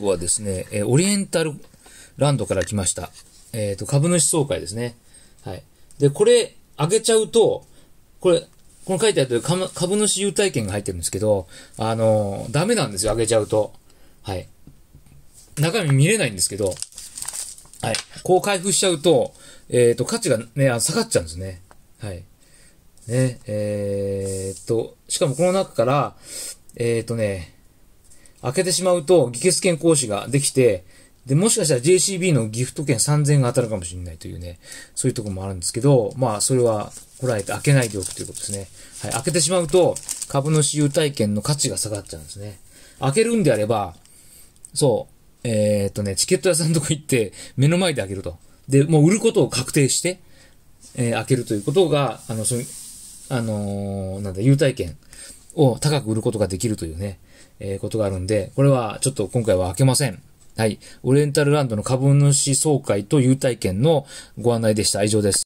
後はですね、えオリエンタルランドから来ました。えっ、ー、と、株主総会ですね。はい。で、これ、上げちゃうと、これ、この書いてあると株主優待券が入ってるんですけど、あのー、ダメなんですよ、上げちゃうと。はい。中身見れないんですけど、はい。こう開封しちゃうと、えっ、ー、と、価値がね、下がっちゃうんですね。はい。ね、えー、っと、しかもこの中から、えっ、ー、とね、開けてしまうと、議決権行使ができて、で、もしかしたら JCB のギフト券3000円が当たるかもしれないというね、そういうとこもあるんですけど、まあ、それは、こらえて開けないでおくということですね。はい、開けてしまうと、株主優待券の価値が下がっちゃうんですね。開けるんであれば、そう、えー、っとね、チケット屋さんのとこ行って、目の前で開けると。で、もう売ることを確定して、えー、開けるということが、あの、その、あのー、なんだ、優待券を高く売ることができるというね、えー、ことがあるんで、これはちょっと今回は開けません。はい。オリエンタルランドの株主総会と優待券のご案内でした。以上です。